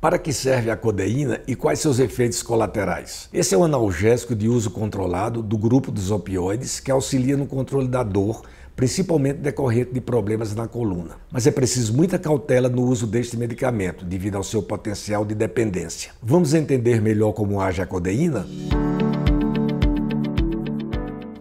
Para que serve a codeína e quais seus efeitos colaterais? Esse é um analgésico de uso controlado do grupo dos opioides que auxilia no controle da dor, principalmente decorrente de problemas na coluna. Mas é preciso muita cautela no uso deste medicamento, devido ao seu potencial de dependência. Vamos entender melhor como age a codeína?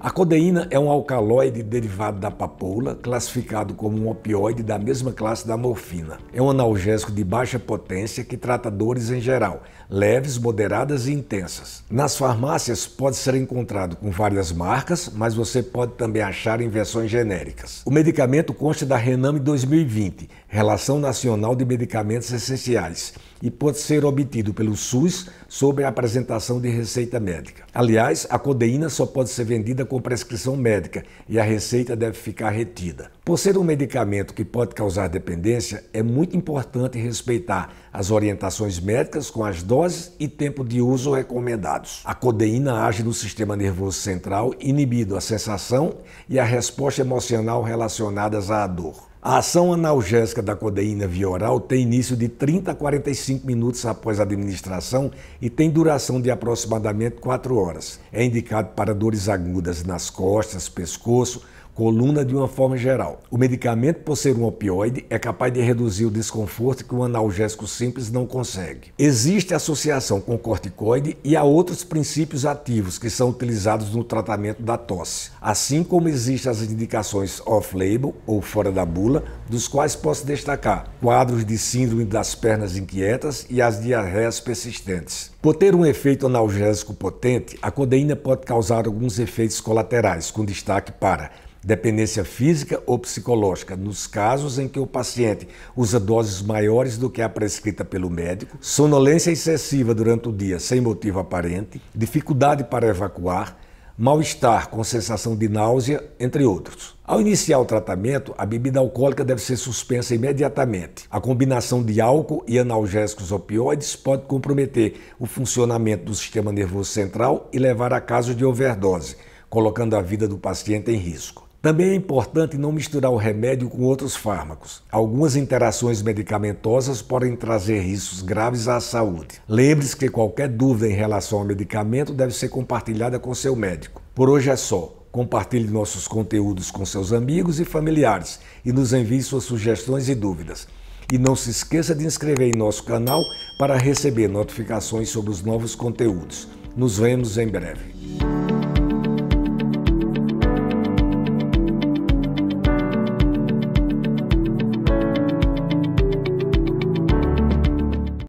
A codeína é um alcaloide derivado da papoula, classificado como um opioide da mesma classe da morfina. É um analgésico de baixa potência que trata dores em geral, leves, moderadas e intensas. Nas farmácias pode ser encontrado com várias marcas, mas você pode também achar em versões genéricas. O medicamento consta da Rename 2020, Relação Nacional de Medicamentos Essenciais, e pode ser obtido pelo SUS sobre a apresentação de receita médica. Aliás, a codeína só pode ser vendida com prescrição médica e a receita deve ficar retida. Por ser um medicamento que pode causar dependência, é muito importante respeitar as orientações médicas com as doses e tempo de uso recomendados. A codeína age no sistema nervoso central, inibindo a sensação e a resposta emocional relacionadas à dor. A ação analgésica da codeína via oral tem início de 30 a 45 minutos após a administração e tem duração de aproximadamente 4 horas. É indicado para dores agudas nas costas, pescoço, coluna de uma forma geral. O medicamento, por ser um opioide, é capaz de reduzir o desconforto que um analgésico simples não consegue. Existe associação com corticoide e há outros princípios ativos que são utilizados no tratamento da tosse, assim como existem as indicações off-label ou fora da bula, dos quais posso destacar quadros de síndrome das pernas inquietas e as diarreias persistentes. Por ter um efeito analgésico potente, a codeína pode causar alguns efeitos colaterais, com destaque para dependência física ou psicológica, nos casos em que o paciente usa doses maiores do que a prescrita pelo médico, sonolência excessiva durante o dia sem motivo aparente, dificuldade para evacuar, mal-estar com sensação de náusea, entre outros. Ao iniciar o tratamento, a bebida alcoólica deve ser suspensa imediatamente. A combinação de álcool e analgésicos opioides pode comprometer o funcionamento do sistema nervoso central e levar a casos de overdose, colocando a vida do paciente em risco. Também é importante não misturar o remédio com outros fármacos. Algumas interações medicamentosas podem trazer riscos graves à saúde. Lembre-se que qualquer dúvida em relação ao medicamento deve ser compartilhada com seu médico. Por hoje é só. Compartilhe nossos conteúdos com seus amigos e familiares e nos envie suas sugestões e dúvidas. E não se esqueça de inscrever em nosso canal para receber notificações sobre os novos conteúdos. Nos vemos em breve.